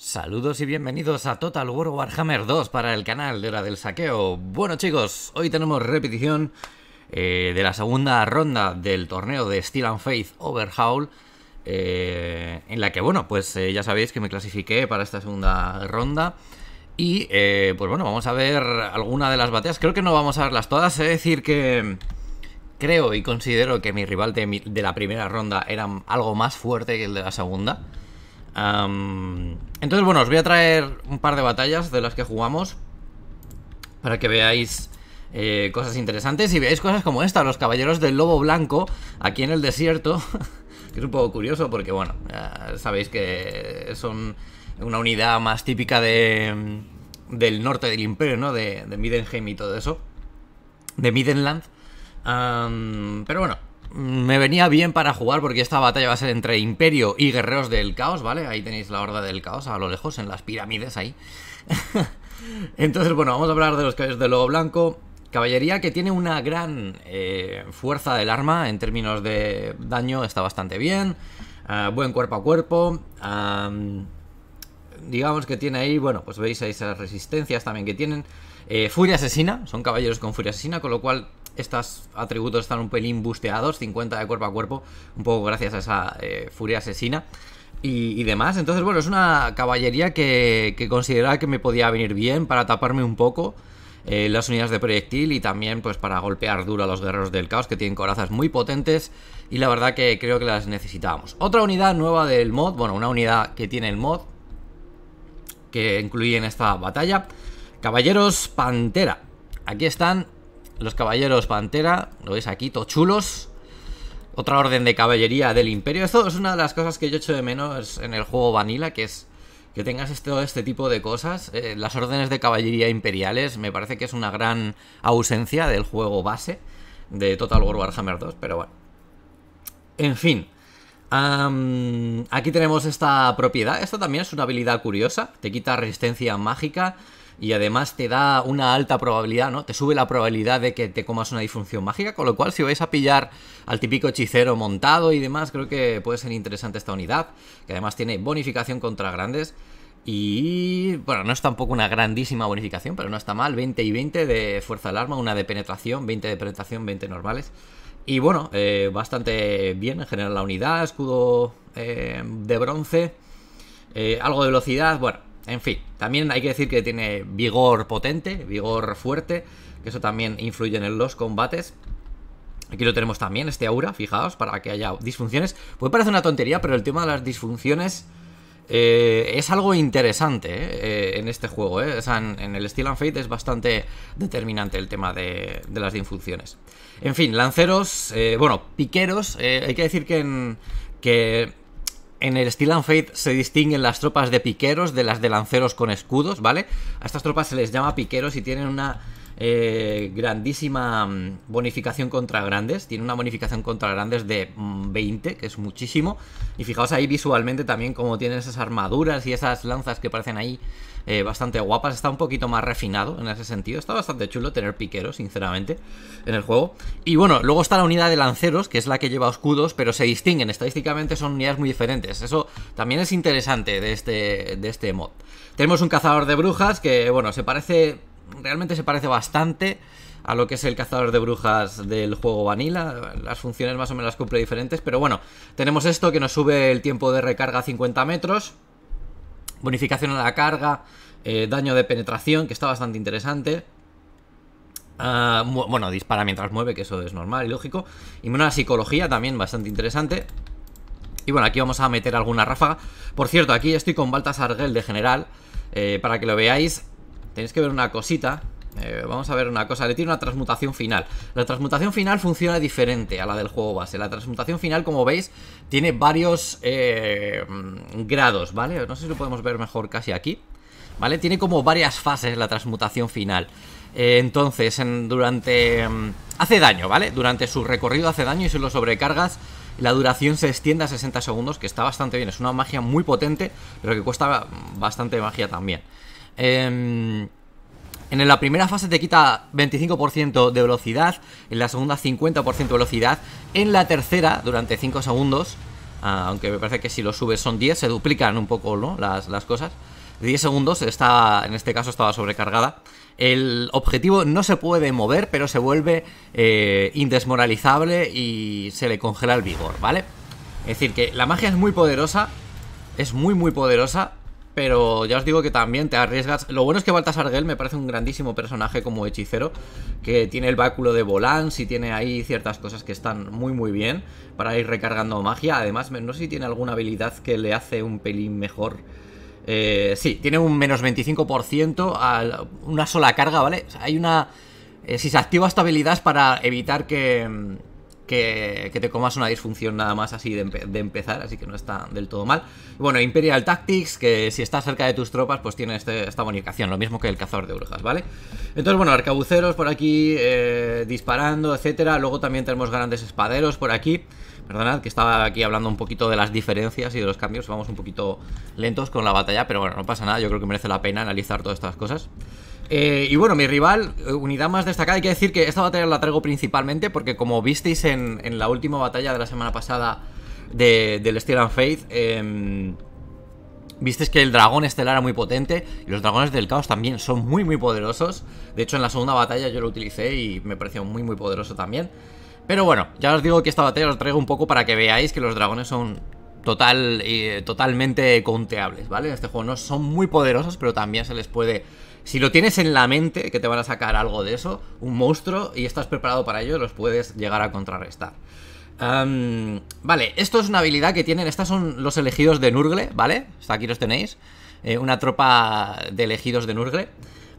Saludos y bienvenidos a Total War Warhammer 2 para el canal de Hora del Saqueo. Bueno chicos, hoy tenemos repetición eh, de la segunda ronda del torneo de Steel and Faith Overhaul. Eh, en la que, bueno, pues eh, ya sabéis que me clasifiqué para esta segunda ronda. Y, pues bueno, vamos a ver alguna de las batallas. Creo que no vamos a verlas todas. Es decir que creo y considero que mi rival de, de la primera ronda era algo más fuerte que el de la segunda entonces, bueno, os voy a traer un par de batallas de las que jugamos para que veáis eh, cosas interesantes y veáis cosas como esta, los caballeros del lobo blanco aquí en el desierto, que es un poco curioso porque, bueno, sabéis que son una unidad más típica de, del norte del imperio, ¿no? De, de Midenheim y todo eso, de Midenland. pero bueno, me venía bien para jugar porque esta batalla va a ser entre Imperio y Guerreros del Caos, ¿vale? Ahí tenéis la Horda del Caos a lo lejos, en las pirámides ahí. Entonces, bueno, vamos a hablar de los caballeros de lobo blanco. Caballería que tiene una gran eh, fuerza del arma en términos de daño, está bastante bien. Eh, buen cuerpo a cuerpo. digamos que tiene ahí, bueno, pues veis ahí esas resistencias también que tienen. Eh, furia asesina, son caballeros con furia asesina, con lo cual estos atributos están un pelín busteados, 50 de cuerpo a cuerpo, un poco gracias a esa eh, furia asesina. Y, demás, entonces bueno, es una caballería que, que consideraba que me podía venir bien para taparme un poco. Eh, las unidades de proyectil y también pues para golpear duro a los guerreros del caos que tienen corazas muy potentes y la verdad que creo que las necesitábamos. Otra unidad nueva del mod, bueno, una unidad que tiene el mod que incluye en esta batalla, Caballeros Pantera. Aquí están los caballeros Pantera, lo veis aquí, tochulos. Otra orden de caballería del imperio. Esto es una de las cosas que yo echo de menos en el juego Vanilla, que es que tengas este, este tipo de cosas. Eh, las órdenes de caballería imperiales me parece que es una gran ausencia del juego base de Total War Warhammer 2, pero bueno. En fin. aquí tenemos esta propiedad. Esta también es una habilidad curiosa. Te quita resistencia mágica y además te da una alta probabilidad, ¿no? Te sube la probabilidad de que te comas una disfunción mágica, con lo cual si vais a pillar al típico hechicero montado y demás, creo que puede ser interesante esta unidad, que además tiene bonificación contra grandes. Y bueno, no es tampoco una grandísima bonificación, pero no está mal. 20 y 20 de fuerza del arma, una de penetración, 20 de penetración, 20 normales. Y bueno, eh, bastante bien en general la unidad, escudo eh, de bronce, eh, algo de velocidad, bueno, en fin, también hay que decir que tiene vigor potente, vigor fuerte, que eso también influye en los combates. Aquí lo tenemos también, este aura, fijaos, para que haya disfunciones. Puede parecer una tontería, pero el tema de las disfunciones eh, es algo interesante eh, eh, en este juego. O sea, en, el Steel and Fate es bastante determinante el tema de, las disfunciones. En fin, lanceros, bueno, piqueros. hay que decir que en el Steel and Fate se distinguen las tropas de piqueros de las de lanceros con escudos, ¿vale? A estas tropas se les llama piqueros y tienen una eh, grandísima mm, bonificación contra grandes. Tiene una bonificación contra grandes de 20, mm, que es muchísimo. Y fijaos ahí visualmente también como tiene esas armaduras y esas lanzas que parecen ahí eh, bastante guapas. Está un poquito más refinado en ese sentido. Está bastante chulo tener piqueros, sinceramente, en el juego. Y bueno, luego está la unidad de lanceros, que es la que lleva escudos, pero se distinguen. Estadísticamente son unidades muy diferentes. Eso también es interesante de este, de este mod. Tenemos un cazador de brujas que, bueno, se parece realmente se parece bastante a lo que es el cazador de brujas del juego Vanilla. Las funciones más o menos las cumple diferentes, pero bueno, tenemos esto que nos sube el tiempo de recarga a 50 metros, bonificación a la carga, eh, daño de penetración, que está bastante interesante. Ah, bueno, dispara mientras mueve, que eso es normal y lógico. Y una psicología también bastante interesante. Y bueno, aquí vamos a meter alguna ráfaga. Por cierto, aquí estoy con Baltasar Gel de general. Eh, para que lo veáis, tenéis que ver una cosita eh, vamos a ver una cosa, le tiene una transmutación final. La transmutación final funciona diferente a la del juego base. La transmutación final, como veis, tiene varios eh, grados, ¿vale? No sé si lo podemos ver mejor casi aquí. ¿Vale? Tiene como varias fases la transmutación final. Eh, entonces, durante... Mm, hace daño, ¿vale? Durante su recorrido hace daño y si lo sobrecargas... La duración se extiende a 60 segundos, que está bastante bien. Es una magia muy potente, pero que cuesta bastante magia también. Em, en la primera fase te quita 25% de velocidad, en la segunda 50% de velocidad, en la tercera durante 5 segundos, ah, aunque me parece que si lo subes son 10, se duplican un poco las, cosas. 10 segundos, está, en este caso estaba sobrecargada. El objetivo no se puede mover, pero se vuelve eh, indesmoralizable y se le congela el vigor, ¿vale? Es decir, que la magia es muy poderosa, es muy muy poderosa, pero ya os digo que también te arriesgas. Lo bueno es que Baltasar Gell me parece un grandísimo personaje como hechicero, que tiene el báculo de volán y tiene ahí ciertas cosas que están muy muy bien para ir recargando magia. Además, no sé si tiene alguna habilidad que le hace un pelín mejor. Eh, sí, tiene un menos 25% a una sola carga, ¿vale? hay una... Eh, si se activa esta habilidad es para evitar que mm, que, te comas una disfunción nada más así de, empezar, así que no está del todo mal. Bueno, Imperial Tactics, que si estás cerca de tus tropas, pues tiene este, esta bonificación, lo mismo que el cazador de brujas, ¿vale? Entonces, bueno, arcabuceros por aquí, eh, disparando, etcétera. Luego también tenemos grandes espaderos por aquí. Perdonad que estaba aquí hablando un poquito de las diferencias y de los cambios. Vamos un poquito lentos con la batalla, pero bueno, no pasa nada. Yo creo que merece la pena analizar todas estas cosas. Eh, y bueno, mi rival, eh, unidad más destacada, hay que decir que esta batalla la traigo principalmente porque como visteis en, la última batalla de la semana pasada de, del Steel and Faith, em, visteis que el dragón estelar era muy potente y los dragones del caos también son muy muy poderosos. De hecho en la segunda batalla yo lo utilicé y me pareció muy muy poderoso también. Pero bueno, ya os digo que esta batalla os traigo un poco para que veáis que los dragones son eh, totalmente conteables, ¿vale? Este juego no son muy poderosos, pero también se les puede... Si lo tienes en la mente, que te van a sacar algo de eso, un monstruo, y estás preparado para ello, los puedes llegar a contrarrestar. vale, esto es una habilidad que tienen, estas son los elegidos de Nurgle, ¿vale? aquí los tenéis, eh, una tropa de elegidos de Nurgle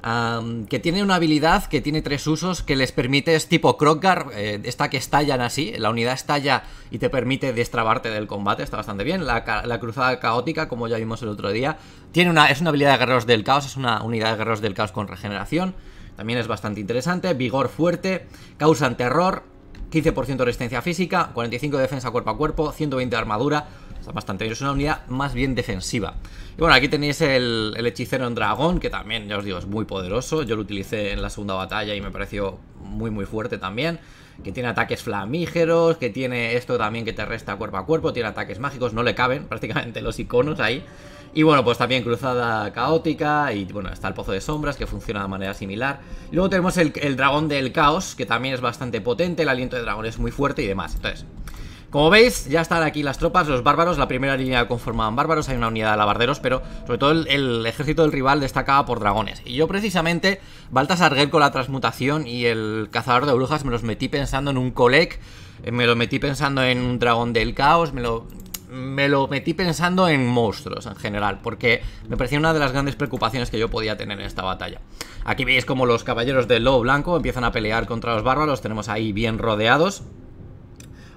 que tiene una habilidad que tiene tres usos que les permite, es tipo Crockgar, eh, esta que estallan así, la unidad estalla y te permite destrabarte del combate, está bastante bien. La, cruzada caótica, como ya vimos el otro día, tiene una, es una habilidad de guerreros del caos, es una unidad de guerreros del caos con regeneración, también es bastante interesante. Vigor fuerte, causan terror, 15% resistencia física, 45 defensa cuerpo a cuerpo, 120 de armadura, Está bastante bien. Es una unidad más bien defensiva. Y bueno, aquí tenéis el, hechicero en dragón, que también, ya os digo, es muy poderoso. Yo lo utilicé en la segunda batalla y me pareció muy, muy fuerte también. Que tiene ataques flamígeros, que tiene esto también que te resta cuerpo a cuerpo, tiene ataques mágicos, no le caben prácticamente los iconos ahí. Y bueno, pues también cruzada caótica y bueno, está el pozo de sombras que funciona de manera similar. luego tenemos el, el dragón del caos, que también es bastante potente, el aliento de dragón es muy fuerte y demás. Entonces, como veis, ya están aquí las tropas, los bárbaros, la primera línea conformaban bárbaros, hay una unidad de lavarderos, pero sobre todo el, ejército del rival destacaba por dragones. Y yo precisamente, Baltasar con la transmutación y el cazador de brujas me los metí pensando en un colec, eh, me lo metí pensando en un dragón del caos, me lo me lo metí pensando en monstruos en general, porque me parecía una de las grandes preocupaciones que yo podía tener en esta batalla. Aquí veis como los caballeros del lobo blanco empiezan a pelear contra los bárbaros, tenemos ahí bien rodeados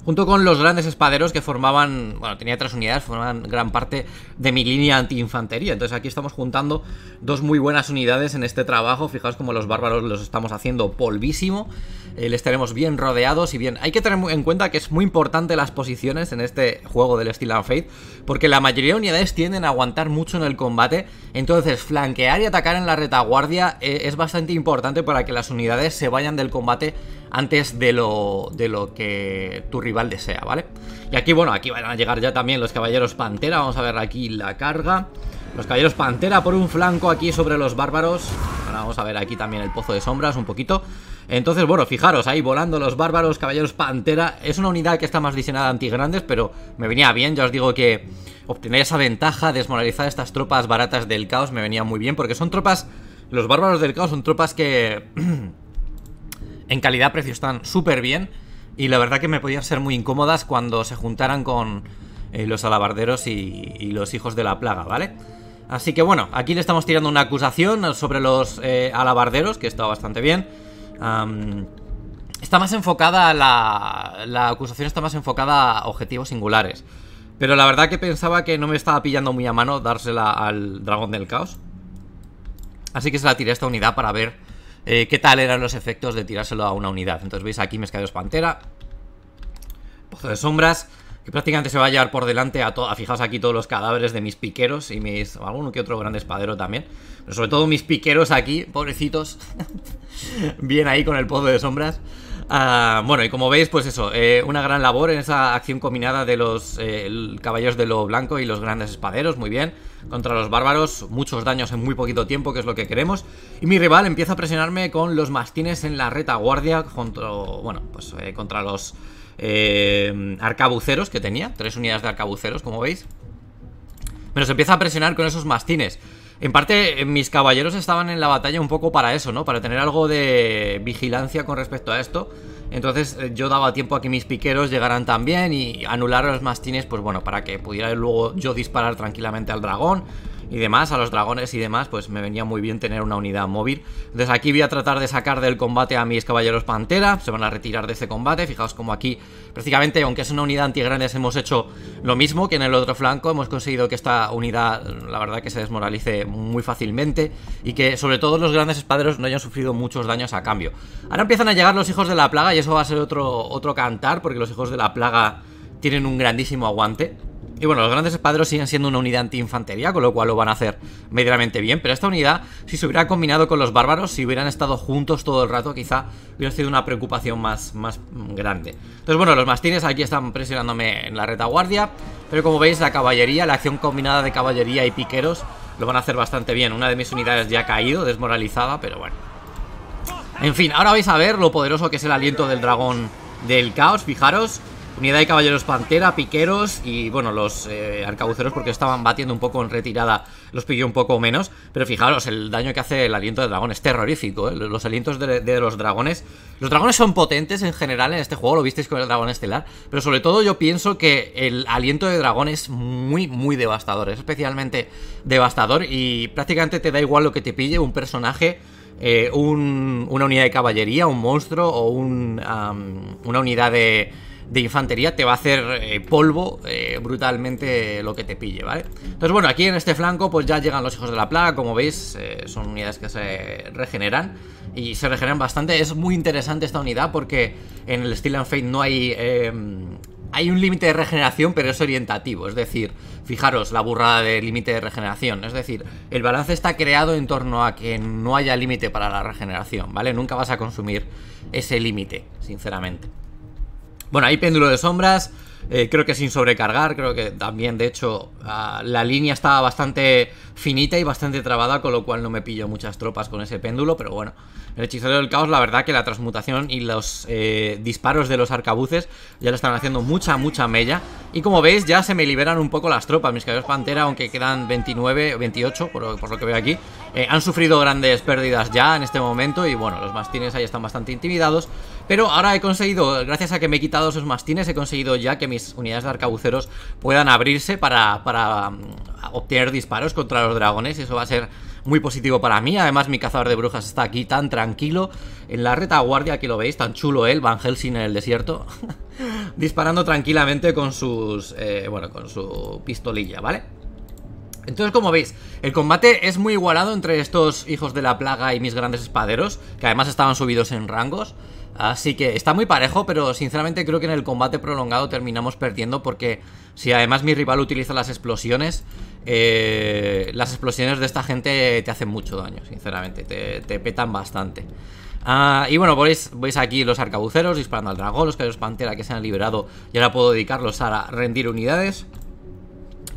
junto con los grandes espaderos que formaban, bueno, tenía tres unidades, formaban gran parte de mi línea antiinfantería. Entonces aquí estamos juntando dos muy buenas unidades en este trabajo. Fijaos como los bárbaros los estamos haciendo polvísimo. Eh, les tenemos bien rodeados y bien... Hay que tener en cuenta que es muy importante las posiciones en este juego del Steel and Fate. porque la mayoría de unidades tienden a aguantar mucho en el combate. Entonces, flanquear y atacar en la retaguardia eh, es bastante importante para que las unidades se vayan del combate antes de lo, de lo que tu rival desea, ¿vale? Y aquí, bueno, aquí van a llegar ya también los caballeros Pantera, vamos a ver aquí la carga. Los caballeros Pantera por un flanco aquí sobre los bárbaros. vamos a ver aquí también el pozo de sombras un poquito. Entonces, bueno, fijaros, ahí volando los bárbaros, caballeros Pantera. Es una unidad que está más diseñada anti-grandes, pero me venía bien. Ya os digo que obtener esa ventaja, desmoralizar estas tropas baratas del caos, me venía muy bien. Porque son tropas... Los bárbaros del caos son tropas que... En calidad-precio están súper bien. Y la verdad que me podían ser muy incómodas cuando se juntaran con eh, los alabarderos y, los hijos de la plaga, ¿vale? Así que bueno, aquí le estamos tirando una acusación sobre los eh, alabarderos, que está bastante bien. está más enfocada la, la acusación está más enfocada a objetivos singulares. Pero la verdad que pensaba que no me estaba pillando muy a mano dársela al dragón del caos. Así que se la tiré a esta unidad para ver eh, qué tal eran los efectos de tirárselo a una unidad. Entonces veis aquí Mescaderos Pantera, Pozo de Sombras, que prácticamente se va a llevar por delante a, todos. fijaos aquí todos los cadáveres de mis piqueros y mis alguno que otro gran espadero también, pero sobre todo mis piqueros aquí, pobrecitos, bien ahí con el pozo de sombras. Ah, bueno, y como veis, pues eso, eh, una gran labor en esa acción combinada de los eh, caballos de lo blanco y los grandes espaderos, muy bien, contra los bárbaros, muchos daños en muy poquito tiempo, que es lo que queremos, y mi rival empieza a presionarme con los mastines en la retaguardia contra, bueno, pues eh, contra los arcabuceros que tenía, tres unidades de arcabuceros, como veis, me se empieza a presionar con esos mastines, en parte, eh, mis caballeros estaban en la batalla un poco para eso, ¿no? Para tener algo de vigilancia con respecto a esto. Entonces eh, yo daba tiempo a que mis piqueros llegaran también y anular a los mastines, pues bueno, para que pudiera luego yo disparar tranquilamente al dragón y demás, a los dragones y demás, pues me venía muy bien tener una unidad móvil. desde aquí voy a tratar de sacar del combate a mis caballeros pantera, se van a retirar de este combate, fijaos como aquí prácticamente, aunque es una unidad antigranes, hemos hecho lo mismo que en el otro flanco, hemos conseguido que esta unidad, la verdad que se desmoralice muy fácilmente y que sobre todo los grandes espaderos no hayan sufrido muchos daños a cambio. Ahora empiezan a llegar los hijos de la plaga y eso va a ser otro, otro cantar, porque los hijos de la plaga tienen un grandísimo aguante. Y bueno, los grandes espadros siguen siendo una unidad antiinfantería, con lo cual lo van a hacer medianamente bien, pero esta unidad, si se hubiera combinado con los bárbaros, si hubieran estado juntos todo el rato, quizá hubiera sido una preocupación más, más grande. Entonces bueno, los mastines aquí están presionándome en la retaguardia, pero como veis la caballería, la acción combinada de caballería y piqueros lo van a hacer bastante bien. Una de mis unidades ya ha caído, desmoralizada, pero bueno. En fin, ahora vais a ver lo poderoso que es el aliento del dragón del caos, fijaros. Unidad de caballeros pantera, piqueros y bueno, los eh, arcabuceros porque estaban batiendo un poco en retirada, los pilló un poco menos. Pero fijaros, el daño que hace el aliento de dragón es terrorífico. Eh, los alientos de, los dragones. Los dragones son potentes en general en este juego, lo visteis con el dragón estelar. Pero sobre todo yo pienso que el aliento de dragón es muy, muy devastador. Es especialmente devastador y prácticamente te da igual lo que te pille un personaje. Eh, un, una unidad de caballería, un monstruo o una unidad de, de infantería te va a hacer eh, polvo eh, brutalmente lo que te pille, ¿vale? Entonces, bueno, aquí en este flanco pues ya llegan los hijos de la plaga, como veis, eh, son unidades que se regeneran y se regeneran bastante. Es muy interesante esta unidad porque en el Steel and Fate no hay... Em, hay un límite de regeneración, pero es orientativo, es decir, fijaros la burrada de límite de regeneración, es decir, el balance está creado en torno a que no haya límite para la regeneración, ¿vale? Nunca vas a consumir ese límite, sinceramente. Bueno, hay péndulo de sombras. Eh, creo que sin sobrecargar, creo que también, de hecho, ah, la línea estaba bastante finita y bastante trabada, con lo cual no me pillo muchas tropas con ese péndulo, pero bueno, el hechicero del caos, la verdad que la transmutación y los eh, disparos de los arcabuces ya le están haciendo mucha, mucha mella, y como veis ya se me liberan un poco las tropas, mis caballos pantera, aunque quedan 29, 28, por lo, que veo aquí, eh, han sufrido grandes pérdidas ya en este momento, y bueno, los mastines ahí están bastante intimidados, pero ahora he conseguido, gracias a que me he quitado esos mastines, he conseguido ya que mis unidades de arcabuceros puedan abrirse para, mm, obtener disparos contra los dragones. Eso va a ser muy positivo para mí. Además, mi cazador de brujas está aquí tan tranquilo. En la retaguardia, aquí lo veis, tan chulo él, Van Helsing en el desierto. disparando tranquilamente con sus... Eh, bueno, con su pistolilla, ¿vale? Entonces, como veis, el combate es muy igualado entre estos hijos de la plaga y mis grandes espaderos, que además estaban subidos en rangos. Así que está muy parejo, pero sinceramente creo que en el combate prolongado terminamos perdiendo porque si además mi rival utiliza las explosiones, eh, las explosiones de esta gente te hacen mucho daño, sinceramente, te, petan bastante. Ah, y bueno, veis, aquí los arcabuceros disparando al dragón, los caídos pantera que se han liberado y ahora puedo dedicarlos a rendir unidades.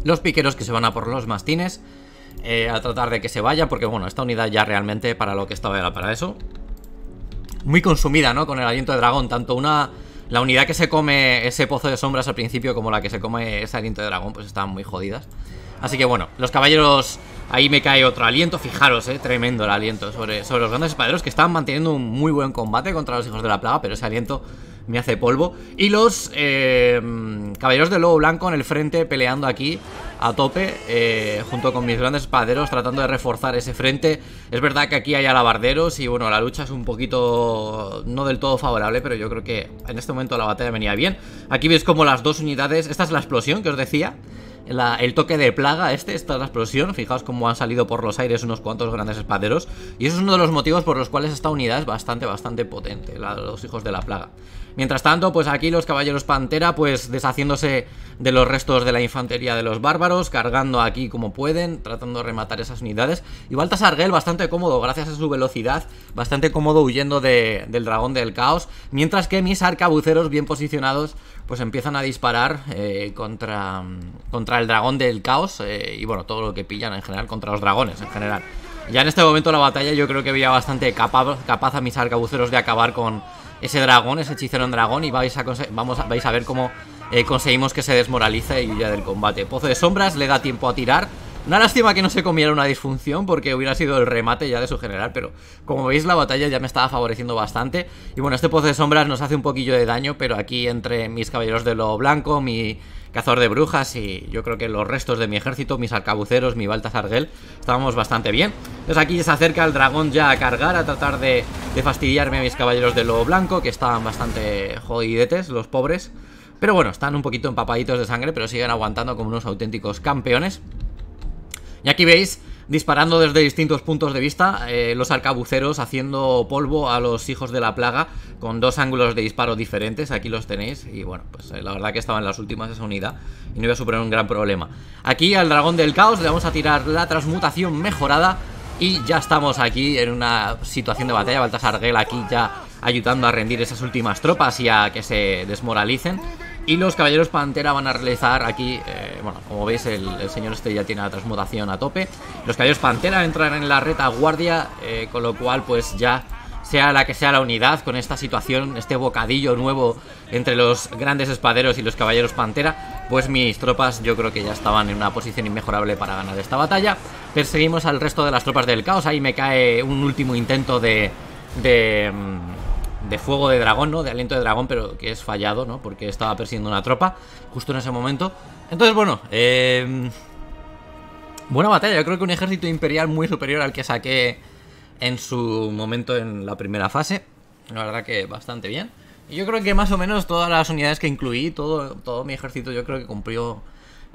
Los piqueros que se van a por los mastines eh, a tratar de que se vaya, porque bueno, esta unidad ya realmente para lo que estaba era para eso muy consumida, ¿no? Con el aliento de dragón, tanto una... La unidad que se come ese pozo de sombras al principio como la que se come ese aliento de dragón, pues están muy jodidas. Así que bueno, los caballeros... Ahí me cae otro aliento, fijaros, eh, tremendo el aliento sobre, sobre los grandes espaderos que están manteniendo un muy buen combate contra los hijos de la plaga, pero ese aliento me hace polvo. Y los eh, caballeros de lobo blanco en el frente peleando aquí a tope eh, junto con mis grandes espaderos tratando de reforzar ese frente. Es verdad que aquí hay alabarderos y bueno, la lucha es un poquito no del todo favorable, pero yo creo que en este momento la batalla venía bien. Aquí veis como las dos unidades, esta es la explosión que os decía. el toque de plaga este, esta es la explosión Fijaos cómo han salido por los aires unos cuantos grandes espaderos Y eso es uno de los motivos por los cuales esta unidad es bastante, bastante potente Los hijos de la plaga Mientras tanto, pues aquí los caballeros pantera, pues deshaciéndose de los restos de la infantería de los bárbaros, cargando aquí como pueden, tratando de rematar esas unidades. Y Baltasar bastante cómodo, gracias a su velocidad, bastante cómodo huyendo del dragón del caos. Mientras que mis arcabuceros bien posicionados, pues empiezan a disparar eh, contra, contra el dragón del caos eh, y bueno, todo lo que pillan en general contra los dragones en general. Ya en este momento la batalla yo creo que veía bastante capaz, capaz a mis arcabuceros de acabar con ese dragón, ese hechicero en dragón y vais a, vamos vais a ver cómo eh, conseguimos que se desmoralice y huya del combate. Pozo de sombras, le da tiempo a tirar. Una lástima que no se comiera una disfunción porque hubiera sido el remate ya de su general, pero como veis la batalla ya me estaba favoreciendo bastante. Y bueno, este pozo de sombras nos hace un poquillo de daño, pero aquí entre mis caballeros de lo blanco, mi cazador de brujas y yo creo que los restos de mi ejército, mis alcabuceros, mi gel, estábamos bastante bien. Entonces aquí se acerca el dragón ya a cargar, a tratar de, de fastidiarme a mis caballeros de lobo blanco, que estaban bastante jodidetes, los pobres. Pero bueno, están un poquito empapaditos de sangre, pero siguen aguantando como unos auténticos campeones. Y aquí veis, disparando desde distintos puntos de vista, eh, los arcabuceros haciendo polvo a los hijos de la plaga con dos ángulos de disparo diferentes, aquí los tenéis, y bueno, pues eh, la verdad que estaban las últimas esa unidad y no iba a superar un gran problema. Aquí al dragón del caos le vamos a tirar la transmutación mejorada y ya estamos aquí en una situación de batalla, Baltasar Gel aquí ya ayudando a rendir esas últimas tropas y a que se desmoralicen. Y los caballeros pantera van a realizar aquí, eh, bueno, como veis el, señor este ya tiene la transmutación a tope. Los caballeros pantera entrarán en la retaguardia, eh, con lo cual pues ya sea la que sea la unidad con esta situación, este bocadillo nuevo entre los grandes espaderos y los caballeros pantera, pues mis tropas yo creo que ya estaban en una posición inmejorable para ganar esta batalla. Perseguimos al resto de las tropas del caos, ahí me cae un último intento de... de mm, de fuego de dragón, ¿no? De aliento de dragón, pero que es fallado, ¿no? Porque estaba persiguiendo una tropa justo en ese momento. Entonces, bueno, em, buena batalla. Yo creo que un ejército imperial muy superior al que saqué en su momento en la primera fase. La verdad que bastante bien. Y yo creo que más o menos todas las unidades que incluí, todo, todo mi ejército, yo creo que cumplió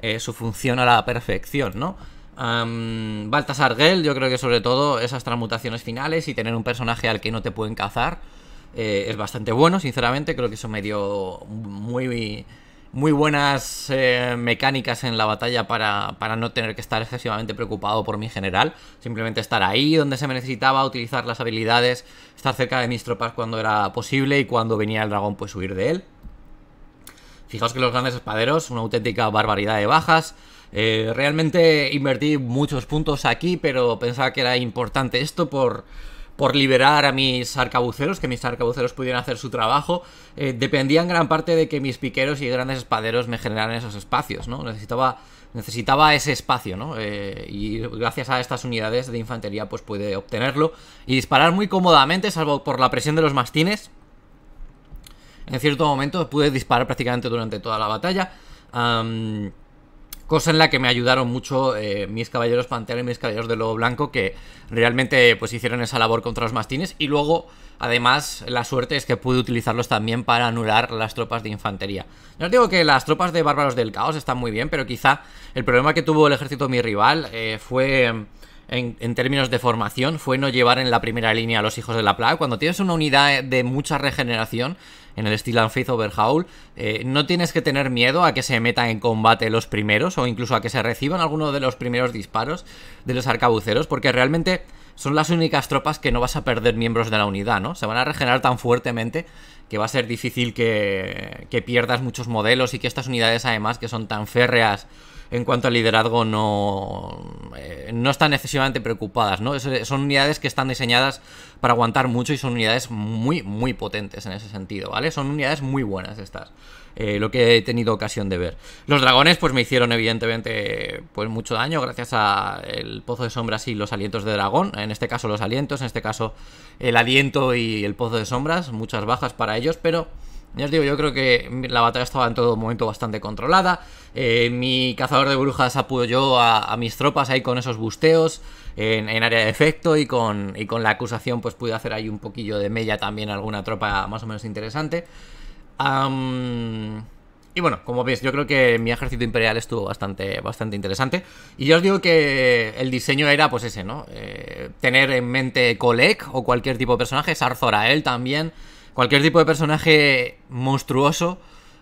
eh, su función a la perfección, ¿no? Baltasar Gell, yo creo que sobre todo esas transmutaciones finales y tener un personaje al que no te pueden cazar eh, es bastante bueno, sinceramente. Creo que eso me dio muy, muy buenas eh, mecánicas en la batalla para, para, no tener que estar excesivamente preocupado por mi general. Simplemente estar ahí donde se me necesitaba, utilizar las habilidades, estar cerca de mis tropas cuando era posible y cuando venía el dragón, pues huir de él. Fijaos que los grandes espaderos, una auténtica barbaridad de bajas. Eh, realmente invertí muchos puntos aquí, pero pensaba que era importante esto por, por liberar a mis arcabuceros, que mis arcabuceros pudieran hacer su trabajo, eh, dependía en gran parte de que mis piqueros y grandes espaderos me generaran esos espacios, ¿no? Necesitaba, necesitaba ese espacio, ¿no? Eh, y gracias a estas unidades de infantería pues puede obtenerlo y disparar muy cómodamente, salvo por la presión de los mastines. En cierto momento pude disparar prácticamente durante toda la batalla cosa en la que me ayudaron mucho eh, mis caballeros Pantera y mis caballeros de Lobo Blanco, que realmente pues hicieron esa labor contra los mastines. Y luego, además, la suerte es que pude utilizarlos también para anular las tropas de infantería. No digo que las tropas de Bárbaros del Caos están muy bien, pero quizá el problema que tuvo el ejército mi rival eh, fue en, términos de formación fue no llevar en la primera línea a los hijos de la plaga. Cuando tienes una unidad de mucha regeneración, en el Steel and Faith Overhaul eh, no tienes que tener miedo a que se metan en combate los primeros o incluso a que se reciban algunos de los primeros disparos de los arcabuceros, porque realmente son las únicas tropas que no vas a perder miembros de la unidad, ¿no? Se van a regenerar tan fuertemente que va a ser difícil que, que pierdas muchos modelos y que estas unidades además que son tan férreas en cuanto al liderazgo no, eh, no están excesivamente preocupadas, ¿no? son unidades que están diseñadas para aguantar mucho y son unidades muy, muy potentes en ese sentido, ¿vale? Son unidades muy buenas estas. Eh, lo que he tenido ocasión de ver. Los dragones, pues me hicieron, evidentemente, pues mucho daño, gracias al pozo de sombras y los alientos de dragón. En este caso, los alientos, en este caso, el aliento y el pozo de sombras. Muchas bajas para ellos, pero. Ya os digo, yo creo que la batalla estaba en todo momento bastante controlada. Eh, mi cazador de brujas apoyó a, a mis tropas ahí con esos busteos en, área de efecto y con, y con, la acusación pues pude hacer ahí un poquillo de mella también alguna tropa más o menos interesante. y bueno, como veis, yo creo que mi ejército imperial estuvo bastante, bastante interesante. Y ya os digo que el diseño era pues ese, ¿no? Eh, tener en mente Kolek o cualquier tipo de personaje, Sarzora él también. Cualquier tipo de personaje monstruoso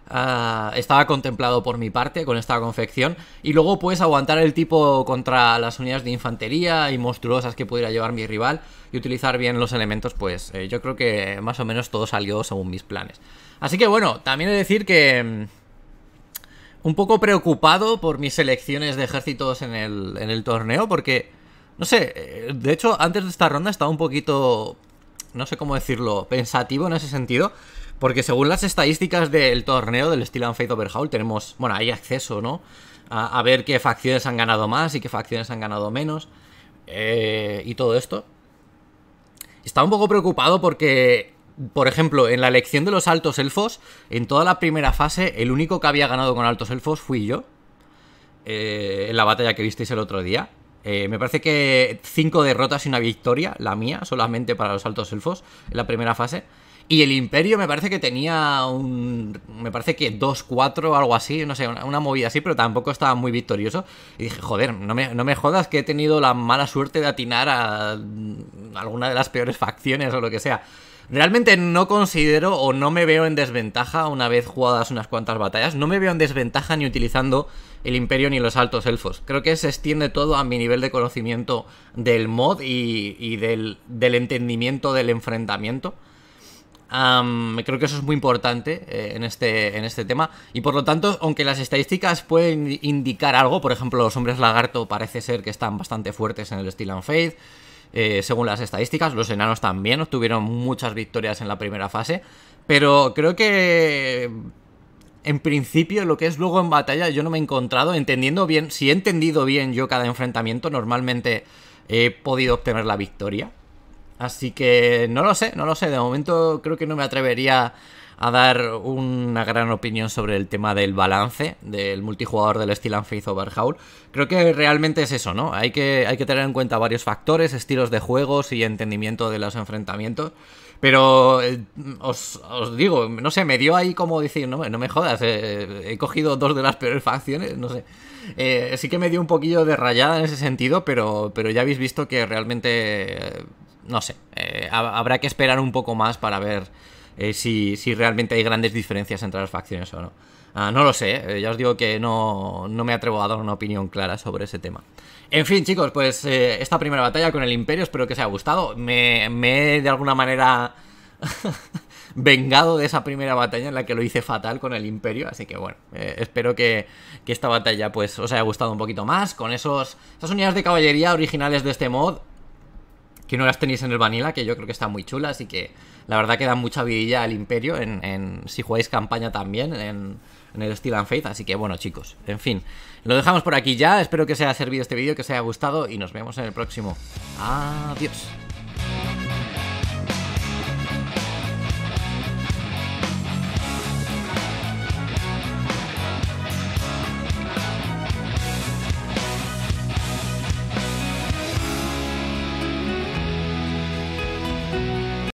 ah, estaba contemplado por mi parte con esta confección. Y luego puedes aguantar el tipo contra las unidades de infantería y monstruosas que pudiera llevar mi rival y utilizar bien los elementos, pues eh, yo creo que más o menos todo salió según mis planes. Así que bueno, también he de decir que mm, un poco preocupado por mis selecciones de ejércitos en el, en el torneo, porque, no sé, eh, de hecho, antes de esta ronda estaba un poquito no sé cómo decirlo, pensativo en ese sentido, porque según las estadísticas del torneo del Steel and Fate Overhaul, tenemos, bueno, hay acceso, ¿no? A, ver qué facciones han ganado más y qué facciones han ganado menos, eh, y todo esto. Estaba un poco preocupado porque, por ejemplo, en la elección de los altos elfos, en toda la primera fase, el único que había ganado con altos elfos fui yo. Eh, en la batalla que visteis el otro día. Eh, me parece que cinco derrotas y una victoria, la mía, solamente para los altos elfos, en la primera fase. Y el Imperio me parece que tenía un. Me parece que 2-4 algo así, no sé, una, movida así, pero tampoco estaba muy victorioso. Y dije, joder, no me jodas que he tenido la mala suerte de atinar a alguna de las peores facciones o lo que sea. Realmente no considero o no me veo en desventaja una vez jugadas unas cuantas batallas. No me veo en desventaja ni utilizando el imperio ni los altos elfos. Creo que se extiende todo a mi nivel de conocimiento del mod y, del, entendimiento del enfrentamiento. creo que eso es muy importante eh, en, este, en este tema. Y por lo tanto, aunque las estadísticas pueden indicar algo, por ejemplo, los hombres lagarto parece ser que están bastante fuertes en el Steel and Faith. Eh, según las estadísticas. Los enanos también obtuvieron muchas victorias en la primera fase. Pero creo que en principio lo que es luego en batalla yo no me he encontrado entendiendo bien, si he entendido bien yo cada enfrentamiento, normalmente he podido obtener la victoria. Así que no lo sé, no lo sé, de momento creo que no me atrevería a dar una gran opinión sobre el tema del balance del multijugador del Steel and Faith Overhaul. Creo que realmente es eso, ¿no? Hay que, hay que tener en cuenta varios factores, estilos de juegos y entendimiento de los enfrentamientos. Pero eh, os, digo, no sé, me dio ahí como decir, no, no me jodas, eh, he cogido dos de las peores facciones, no sé. Eh, sí que me dio un poquillo de rayada en ese sentido, pero, pero ya habéis visto que realmente, no sé, habrá que esperar un poco más para ver eh, si, si, realmente hay grandes diferencias entre las facciones o no. Ah, no lo sé, eh, eh, ya os digo que no, no, me atrevo a dar una opinión clara sobre ese tema. En fin, chicos, pues esta primera batalla con el Imperio, espero que os haya gustado. Me, he de alguna manera vengado de esa primera batalla en la que lo hice fatal con el Imperio, así que bueno, espero que, esta batalla pues os haya gustado un poquito más, con esos, esas unidades de caballería originales de este mod, que no las tenéis en el Vanilla, que yo creo que están muy chulas así que la verdad que da mucha vidilla al Imperio en, si jugáis campaña también en, en, el Steel and Faith. Así que bueno, chicos, en fin. Lo dejamos por aquí ya. Espero que os haya servido este vídeo, que os haya gustado y nos vemos en el próximo. Adiós.